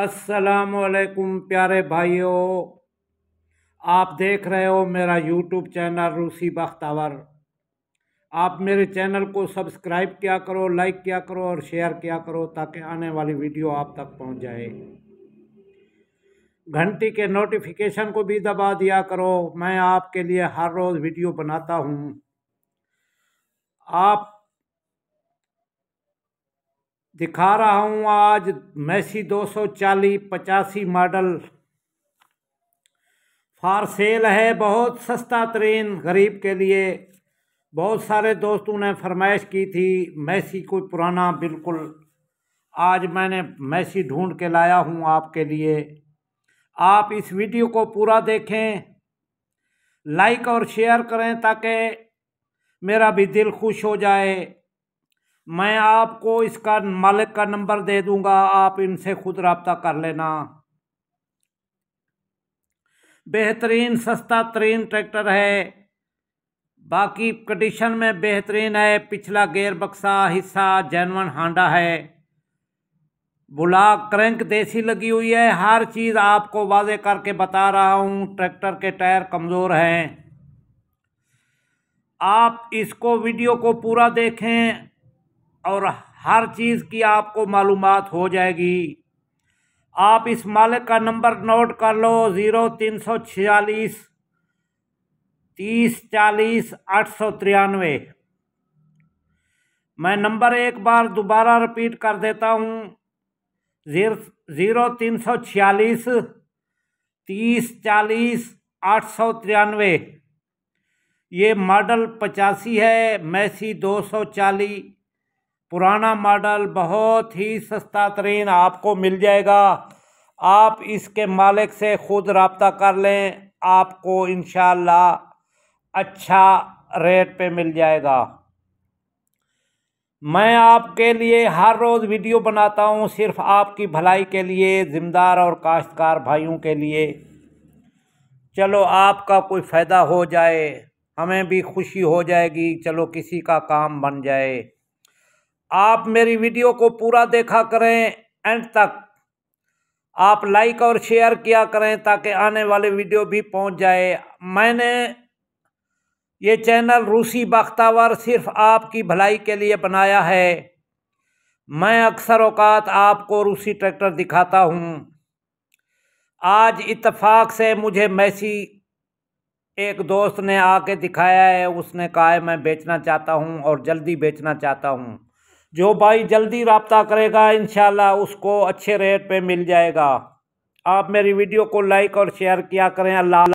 असलकुम प्यारे भाइयों आप देख रहे हो मेरा यूट्यूब चैनल रूसी बख्तावर आप मेरे चैनल को सब्सक्राइब किया करो लाइक किया करो और शेयर किया करो ताकि आने वाली वीडियो आप तक पहुंच जाए घंटी के नोटिफिकेशन को भी दबा दिया करो मैं आपके लिए हर रोज़ वीडियो बनाता हूं आप दिखा रहा हूँ आज मैसी दो सौ चालीस पचासी मॉडल फार सेल है बहुत सस्ता तरीन गरीब के लिए बहुत सारे दोस्तों ने फरमाइश की थी मैसी कोई पुराना बिल्कुल आज मैंने मैसी ढूंढ के लाया हूँ आपके लिए आप इस वीडियो को पूरा देखें लाइक और शेयर करें ताकि मेरा भी दिल खुश हो जाए मैं आपको इसका मालिक का नंबर दे दूंगा आप इनसे खुद रबता कर लेना बेहतरीन सस्ता तरीन ट्रैक्टर है बाकी कंडीशन में बेहतरीन है पिछला गेयर बक्सा हिस्सा जैनवन हांडा है बुलाक क्रैंक देसी लगी हुई है हर चीज़ आपको वाजे करके बता रहा हूँ ट्रैक्टर के टायर कमज़ोर हैं आप इसको वीडियो को पूरा देखें और हर चीज़ की आपको मालूम हो जाएगी आप इस मालिक का नंबर नोट कर लो ज़ीरो तीन सौ छियालीस तीस चालीस आठ सौ तिरानवे मैं नंबर एक बार दोबारा रिपीट कर देता हूँ ज़ीरो तीन सौ छियालीस तीस चालीस आठ सौ तिरानवे ये मॉडल पचासी है मैसी दो सौ चालीस पुराना मॉडल बहुत ही सस्ता तरीन आपको मिल जाएगा आप इसके मालिक से ख़ुद रबता कर लें आपको इन अच्छा रेट पे मिल जाएगा मैं आपके लिए हर रोज़ वीडियो बनाता हूँ सिर्फ आपकी भलाई के लिए ज़िमदार और काश्तकार भाइयों के लिए चलो आपका कोई फ़ायदा हो जाए हमें भी खुशी हो जाएगी चलो किसी का काम बन जाए आप मेरी वीडियो को पूरा देखा करें एंड तक आप लाइक और शेयर किया करें ताकि आने वाले वीडियो भी पहुंच जाए मैंने ये चैनल रूसी बख्तावर सिर्फ आपकी भलाई के लिए बनाया है मैं अक्सर अवकात आपको रूसी ट्रैक्टर दिखाता हूँ आज इतफ़ाक़ से मुझे मैसी एक दोस्त ने आके दिखाया है उसने कहा है मैं बेचना चाहता हूँ और जल्दी बेचना चाहता हूँ जो भाई जल्दी रबता करेगा इन उसको अच्छे रेट पे मिल जाएगा आप मेरी वीडियो को लाइक और शेयर किया करें अल्लाह